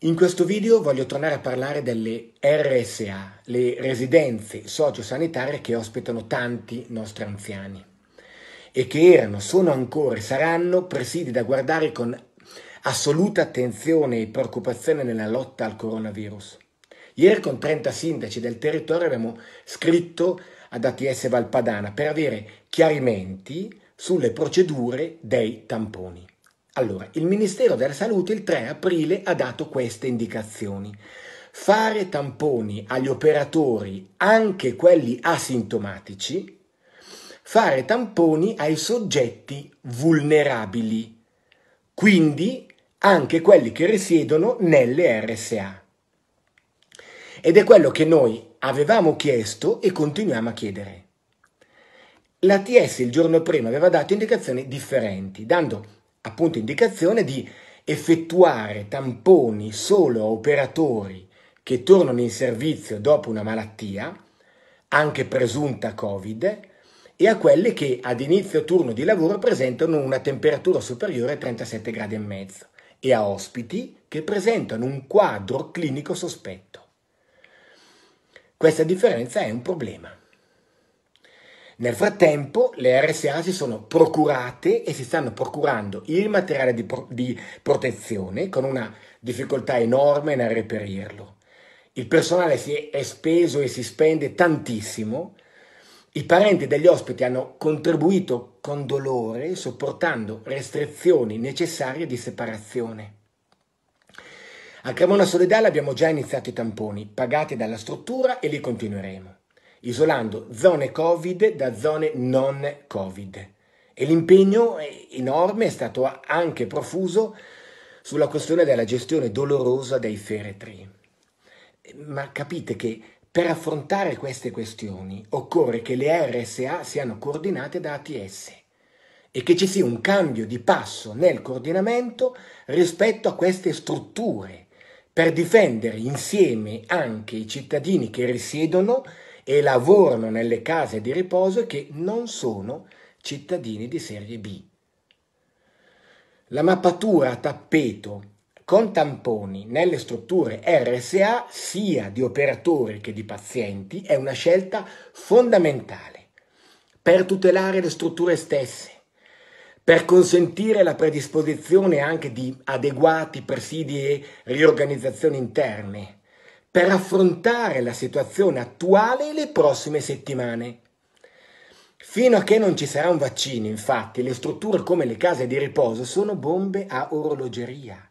In questo video voglio tornare a parlare delle RSA, le residenze sociosanitarie che ospitano tanti nostri anziani e che erano, sono ancora e saranno presidi da guardare con assoluta attenzione e preoccupazione nella lotta al coronavirus. Ieri con 30 sindaci del territorio abbiamo scritto ad ATS Valpadana per avere chiarimenti sulle procedure dei tamponi. Allora, il Ministero della Salute il 3 aprile ha dato queste indicazioni. Fare tamponi agli operatori, anche quelli asintomatici, fare tamponi ai soggetti vulnerabili, quindi anche quelli che risiedono nelle RSA. Ed è quello che noi avevamo chiesto e continuiamo a chiedere. La TS il giorno prima aveva dato indicazioni differenti, dando appunto indicazione di effettuare tamponi solo a operatori che tornano in servizio dopo una malattia, anche presunta Covid, e a quelli che ad inizio turno di lavoro presentano una temperatura superiore a 37 gradi e mezzo e a ospiti che presentano un quadro clinico sospetto. Questa differenza è un problema. Nel frattempo le RSA si sono procurate e si stanno procurando il materiale di, pro- di, protezione con una difficoltà enorme nel reperirlo. Il personale si è speso e si spende tantissimo. I parenti degli ospiti hanno contribuito con dolore sopportando restrizioni necessarie di separazione. A Cremona Soledale abbiamo già iniziato i tamponi pagati dalla struttura e li continueremo isolando zone Covid da zone non Covid. E l'impegno enorme è stato anche profuso sulla questione della gestione dolorosa dei feretri. Ma capite che per affrontare queste questioni occorre che le RSA siano coordinate da ATS e che ci sia un cambio di passo nel coordinamento rispetto a queste strutture per difendere insieme anche i cittadini che risiedono e lavorano nelle case di riposo che non sono cittadini di serie B. La mappatura a tappeto con tamponi nelle strutture RSA sia di operatori che di pazienti è una scelta fondamentale per tutelare le strutture stesse, per consentire la predisposizione anche di adeguati presidi e riorganizzazioni interne per affrontare la situazione attuale le prossime settimane. Fino a che non ci sarà un vaccino, infatti, le strutture come le case di riposo sono bombe a orologeria,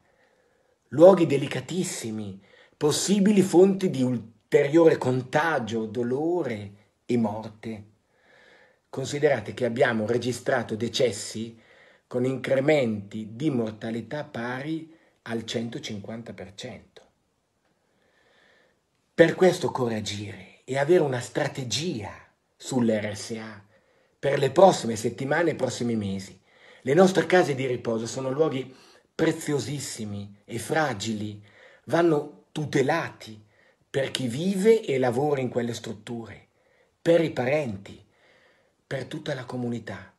luoghi delicatissimi, possibili fonti di ulteriore contagio, dolore e morte. Considerate che abbiamo registrato decessi con incrementi di mortalità pari al 150%. Per questo occorre agire e avere una strategia sull'RSA per le prossime settimane e i prossimi mesi. Le nostre case di riposo sono luoghi preziosissimi e fragili, vanno tutelati per chi vive e lavora in quelle strutture, per i parenti, per tutta la comunità.